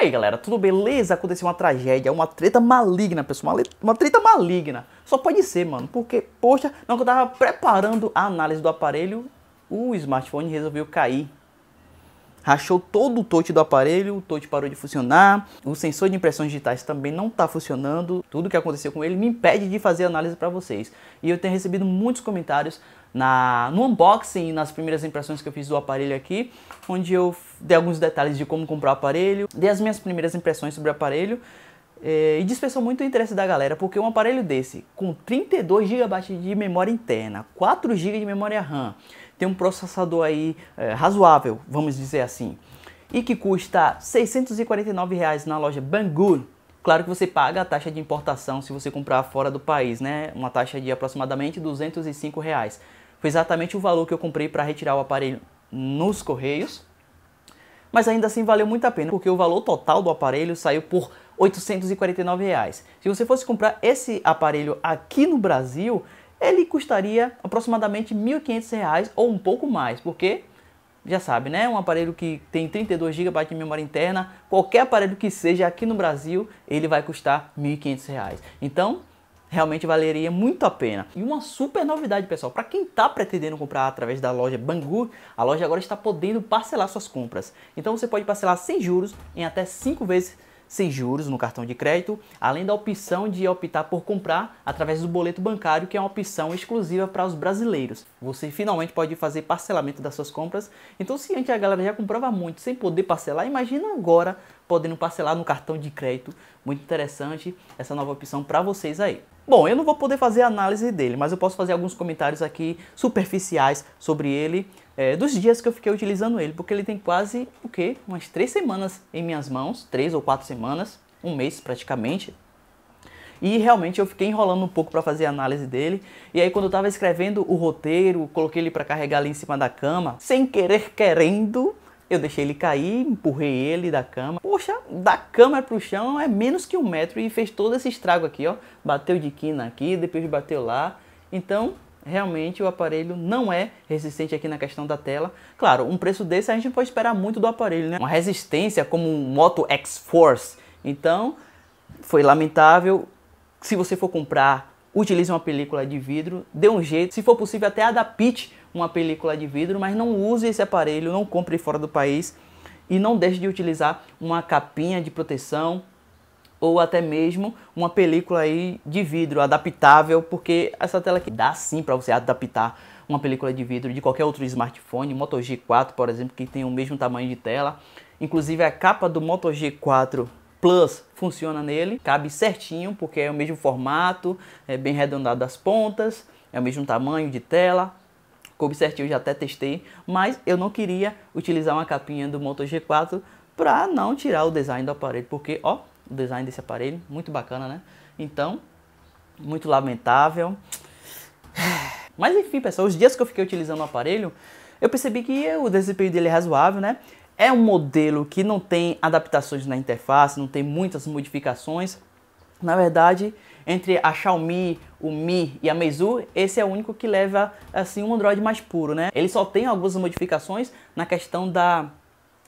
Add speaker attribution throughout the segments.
Speaker 1: E aí galera, tudo beleza? Aconteceu uma tragédia, uma treta maligna, pessoal. Uma, uma treta maligna. Só pode ser, mano. Porque, poxa, não que eu tava preparando a análise do aparelho, o smartphone resolveu cair. Rachou todo o touch do aparelho, o touch parou de funcionar, o sensor de impressões digitais também não está funcionando. Tudo que aconteceu com ele me impede de fazer análise para vocês. E eu tenho recebido muitos comentários na, no unboxing, nas primeiras impressões que eu fiz do aparelho aqui, onde eu dei alguns detalhes de como comprar o aparelho, dei as minhas primeiras impressões sobre o aparelho é, e dispersou muito o interesse da galera, porque um aparelho desse, com 32 GB de memória interna, 4 GB de memória RAM, tem um processador aí é, razoável, vamos dizer assim, e que custa R$ 649 reais na loja Banggood, Claro que você paga a taxa de importação se você comprar fora do país, né? Uma taxa de aproximadamente 205 reais. Foi exatamente o valor que eu comprei para retirar o aparelho nos correios. Mas ainda assim valeu muito a pena, porque o valor total do aparelho saiu por 849 reais. Se você fosse comprar esse aparelho aqui no Brasil, ele custaria aproximadamente 1.500 reais ou um pouco mais, porque já sabe, né? Um aparelho que tem 32 GB de memória interna, qualquer aparelho que seja aqui no Brasil, ele vai custar 1.500 reais. Então realmente valeria muito a pena. E uma super novidade, pessoal, para quem está pretendendo comprar através da loja Bangu, a loja agora está podendo parcelar suas compras. Então você pode parcelar sem juros em até 5 vezes sem juros no cartão de crédito, além da opção de optar por comprar através do boleto bancário, que é uma opção exclusiva para os brasileiros. Você finalmente pode fazer parcelamento das suas compras. Então, se antes a galera já comprava muito sem poder parcelar, imagina agora podendo parcelar no cartão de crédito. Muito interessante essa nova opção para vocês aí. Bom, eu não vou poder fazer análise dele, mas eu posso fazer alguns comentários aqui superficiais sobre ele, é, dos dias que eu fiquei utilizando ele, porque ele tem quase o quê? Umas três semanas em minhas mãos, três ou quatro semanas, um mês praticamente. E realmente eu fiquei enrolando um pouco para fazer a análise dele. E aí quando eu estava escrevendo o roteiro, coloquei ele para carregar ali em cima da cama, sem querer querendo, eu deixei ele cair, empurrei ele da cama. Poxa, da cama pro chão é menos que um metro e fez todo esse estrago aqui, ó. Bateu de quina aqui, depois bateu lá. Então, realmente o aparelho não é resistente aqui na questão da tela. Claro, um preço desse a gente não pode esperar muito do aparelho, né? Uma resistência como um Moto X Force. Então, foi lamentável. Se você for comprar utilize uma película de vidro, dê um jeito, se for possível até adapte uma película de vidro, mas não use esse aparelho, não compre fora do país e não deixe de utilizar uma capinha de proteção ou até mesmo uma película aí de vidro adaptável, porque essa tela aqui dá sim para você adaptar uma película de vidro de qualquer outro smartphone, Moto G4, por exemplo, que tem o mesmo tamanho de tela. Inclusive a capa do Moto G4 Plus funciona nele, cabe certinho porque é o mesmo formato, é bem arredondado as pontas, é o mesmo tamanho de tela, coube certinho, já até testei, mas eu não queria utilizar uma capinha do Moto G4 para não tirar o design do aparelho, porque ó, o design desse aparelho, muito bacana, né? Então, muito lamentável. Mas enfim, pessoal, os dias que eu fiquei utilizando o aparelho, eu percebi que o desempenho dele é razoável, né? É um modelo que não tem adaptações na interface, não tem muitas modificações. Na verdade, entre a Xiaomi, o Mi e a Meizu, esse é o único que leva assim um Android mais puro, né? Ele só tem algumas modificações na questão da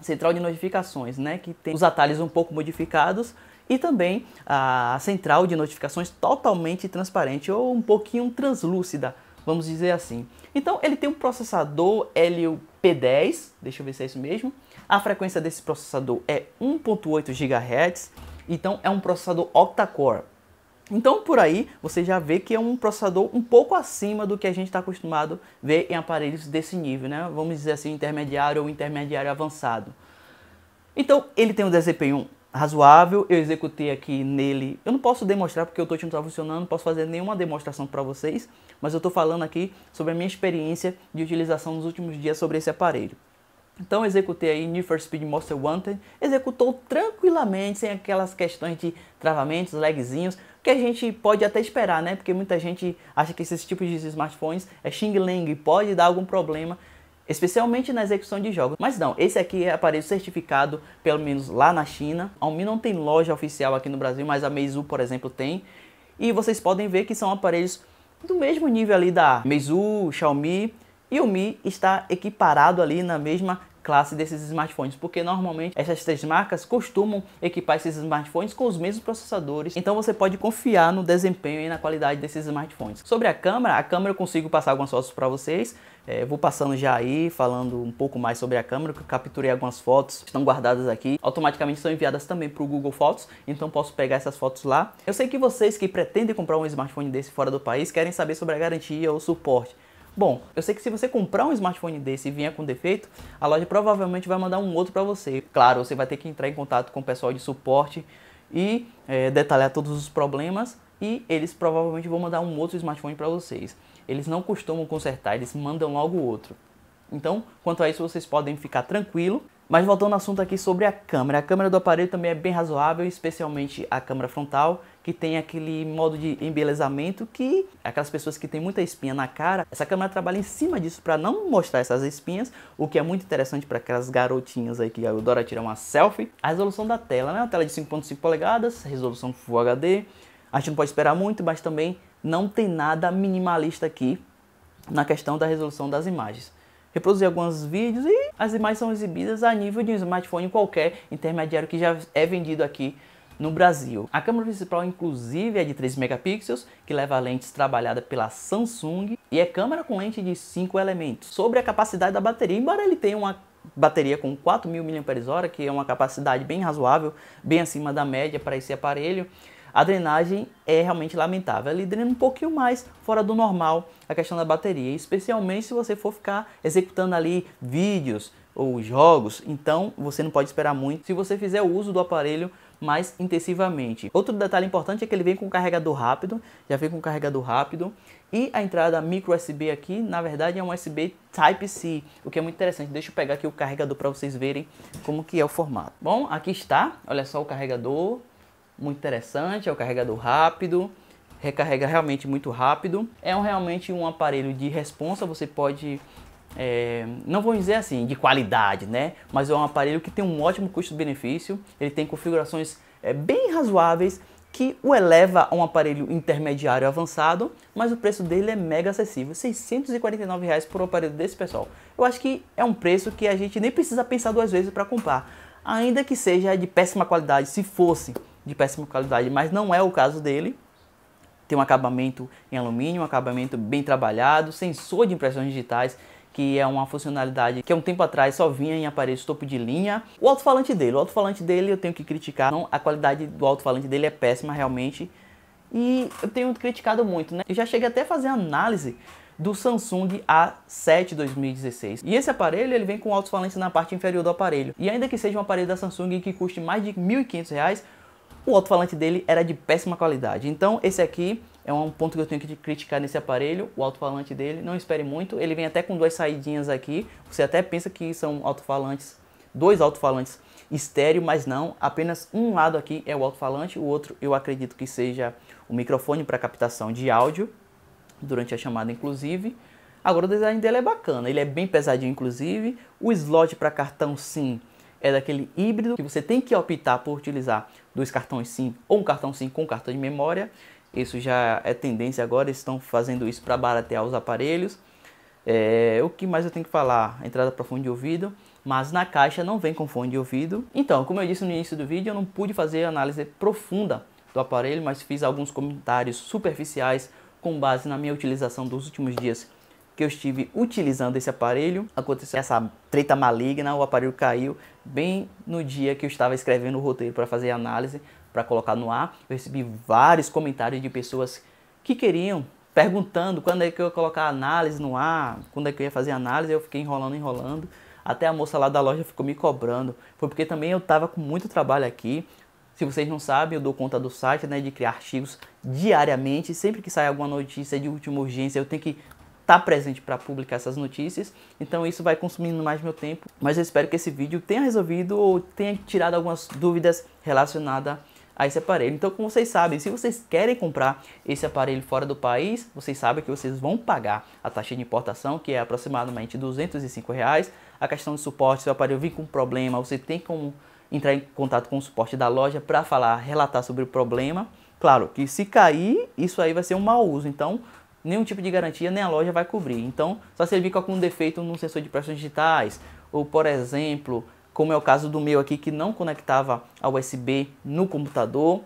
Speaker 1: central de notificações, né, que tem os atalhos um pouco modificados e também a central de notificações totalmente transparente ou um pouquinho translúcida, vamos dizer assim. Então, ele tem um processador Helio P10, deixa eu ver se é isso mesmo. A frequência desse processador é 1.8 GHz, então é um processador octa-core. Então por aí você já vê que é um processador um pouco acima do que a gente está acostumado a ver em aparelhos desse nível, né? Vamos dizer assim, intermediário ou intermediário avançado. Então ele tem um desempenho 1 razoável, eu executei aqui nele. Eu não posso demonstrar porque o touch não está funcionando, não posso fazer nenhuma demonstração para vocês, mas eu estou falando aqui sobre a minha experiência de utilização nos últimos dias sobre esse aparelho. Então executei aí Need for Speed Most Wanted, executou tranquilamente, sem aquelas questões de travamentos, lagzinhos, que a gente pode até esperar, né? Porque muita gente acha que esses tipos de smartphones é Xing Leng, pode dar algum problema, especialmente na execução de jogos. Mas não, esse aqui é aparelho certificado, pelo menos lá na China. A Xiaomi não tem loja oficial aqui no Brasil, mas a Meizu, por exemplo, tem. E vocês podem ver que são aparelhos do mesmo nível ali da Meizu, Xiaomi, e o Mi está equiparado ali na mesma classe desses smartphones, porque normalmente essas três marcas costumam equipar esses smartphones com os mesmos processadores, então você pode confiar no desempenho e na qualidade desses smartphones. Sobre a câmera, a câmera eu consigo passar algumas fotos para vocês, é, vou passando já aí, falando um pouco mais sobre a câmera, que eu capturei algumas fotos, estão guardadas aqui, automaticamente são enviadas também para o Google Fotos, então posso pegar essas fotos lá. Eu sei que vocês que pretendem comprar um smartphone desse fora do país querem saber sobre a garantia ou suporte, Bom, eu sei que se você comprar um smartphone desse e vier com defeito, a loja provavelmente vai mandar um outro para você. Claro, você vai ter que entrar em contato com o pessoal de suporte e é, detalhar todos os problemas e eles provavelmente vão mandar um outro smartphone para vocês. Eles não costumam consertar, eles mandam logo outro. Então, quanto a isso, vocês podem ficar tranquilo mas voltando ao assunto aqui sobre a câmera. A câmera do aparelho também é bem razoável, especialmente a câmera frontal, que tem aquele modo de embelezamento que aquelas pessoas que têm muita espinha na cara, essa câmera trabalha em cima disso para não mostrar essas espinhas, o que é muito interessante para aquelas garotinhas aí que adoram tirar uma selfie. A resolução da tela, né? A tela de 5.5 polegadas, resolução Full HD. A gente não pode esperar muito, mas também não tem nada minimalista aqui na questão da resolução das imagens reproduzir alguns vídeos e as imagens são exibidas a nível de um smartphone qualquer intermediário que já é vendido aqui no Brasil. A câmera principal, inclusive, é de 3 megapixels, que leva lentes trabalhada pela Samsung e é câmera com lente de 5 elementos. Sobre a capacidade da bateria, embora ele tenha uma bateria com 4.000 mAh, que é uma capacidade bem razoável, bem acima da média para esse aparelho, a drenagem é realmente lamentável. Ele drena um pouquinho mais fora do normal a questão da bateria, especialmente se você for ficar executando ali vídeos ou jogos, então você não pode esperar muito se você fizer o uso do aparelho mais intensivamente. Outro detalhe importante é que ele vem com carregador rápido, já vem com carregador rápido, e a entrada micro USB aqui, na verdade é um USB Type-C, o que é muito interessante. Deixa eu pegar aqui o carregador para vocês verem como que é o formato. Bom, aqui está, olha só o carregador, muito interessante, é o carregador rápido, recarrega realmente muito rápido. É um, realmente um aparelho de responsa, você pode, é, não vou dizer assim, de qualidade, né? Mas é um aparelho que tem um ótimo custo-benefício, ele tem configurações é, bem razoáveis que o eleva a um aparelho intermediário avançado, mas o preço dele é mega acessível, 649 reais por um aparelho desse pessoal. Eu acho que é um preço que a gente nem precisa pensar duas vezes para comprar, ainda que seja de péssima qualidade, se fosse de péssima qualidade, mas não é o caso dele. Tem um acabamento em alumínio, um acabamento bem trabalhado, sensor de impressões digitais, que é uma funcionalidade que há um tempo atrás só vinha em aparelhos topo de linha. O alto-falante dele, o alto-falante dele eu tenho que criticar, não, a qualidade do alto-falante dele é péssima realmente. E eu tenho criticado muito, né? Eu já cheguei até a fazer análise do Samsung A7 2016. E esse aparelho ele vem com alto-falante na parte inferior do aparelho. E ainda que seja um aparelho da Samsung que custe mais de R$ 1.500, o alto-falante dele era de péssima qualidade. Então esse aqui é um ponto que eu tenho que criticar nesse aparelho, o alto-falante dele, não espere muito, ele vem até com duas saidinhas aqui, você até pensa que são alto-falantes, dois alto-falantes estéreo, mas não, apenas um lado aqui é o alto-falante, o outro eu acredito que seja o microfone para captação de áudio, durante a chamada inclusive. Agora o design dele é bacana, ele é bem pesadinho inclusive, o slot para cartão SIM é daquele híbrido que você tem que optar por utilizar dois cartões SIM ou um cartão SIM com um cartão de memória. Isso já é tendência agora, estão fazendo isso para baratear os aparelhos. É, o que mais eu tenho que falar? Entrada para fone de ouvido, mas na caixa não vem com fone de ouvido. Então, como eu disse no início do vídeo, eu não pude fazer análise profunda do aparelho, mas fiz alguns comentários superficiais com base na minha utilização dos últimos dias que eu estive utilizando esse aparelho, aconteceu essa treta maligna, o aparelho caiu bem no dia que eu estava escrevendo o roteiro para fazer a análise, para colocar no ar. Eu recebi vários comentários de pessoas que queriam, perguntando quando é que eu ia colocar a análise no ar, quando é que eu ia fazer a análise, eu fiquei enrolando, enrolando. Até a moça lá da loja ficou me cobrando. Foi porque também eu estava com muito trabalho aqui, se vocês não sabem, eu dou conta do site, né, de criar artigos diariamente. Sempre que sai alguma notícia de última urgência, eu tenho que estar tá presente para publicar essas notícias, então isso vai consumindo mais meu tempo. Mas eu espero que esse vídeo tenha resolvido ou tenha tirado algumas dúvidas relacionadas a esse aparelho. Então, como vocês sabem, se vocês querem comprar esse aparelho fora do país, vocês sabem que vocês vão pagar a taxa de importação, que é aproximadamente 205 reais. A questão de suporte, se o aparelho vir com problema, você tem como entrar em contato com o suporte da loja para falar, relatar sobre o problema. Claro que se cair, isso aí vai ser um mau uso. Então, nenhum tipo de garantia, nem a loja vai cobrir. Então, só se ele vir com algum defeito no sensor de pressões digitais, ou por exemplo, como é o caso do meu aqui, que não conectava a USB no computador.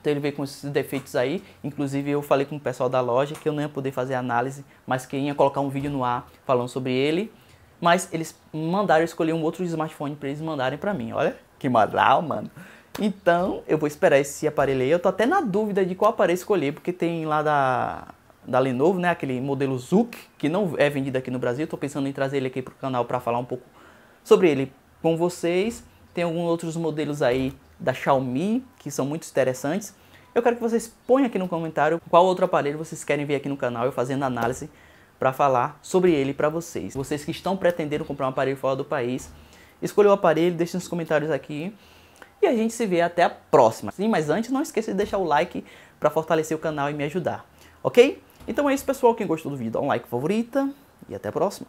Speaker 1: Então ele veio com esses defeitos aí. Inclusive eu falei com o pessoal da loja que eu não ia poder fazer análise, mas que ia colocar um vídeo no ar falando sobre ele. Mas eles mandaram escolher um outro smartphone para eles mandarem para mim. Olha que moral, mano. Então eu vou esperar esse aparelho aí. Eu tô até na dúvida de qual aparelho escolher, porque tem lá da da Lenovo, né? Aquele modelo Zuc, que não é vendido aqui no Brasil. Estou pensando em trazer ele aqui para o canal para falar um pouco sobre ele com vocês. Tem alguns outros modelos aí da Xiaomi, que são muito interessantes. Eu quero que vocês ponham aqui no comentário qual outro aparelho vocês querem ver aqui no canal, eu fazendo análise para falar sobre ele para vocês. Vocês que estão pretendendo comprar um aparelho fora do país, escolha o aparelho, deixe nos comentários aqui. E a gente se vê até a próxima. Sim, mas antes não esqueça de deixar o like para fortalecer o canal e me ajudar, ok? Então é isso, pessoal. Quem gostou do vídeo, dá um like favorita e até a próxima.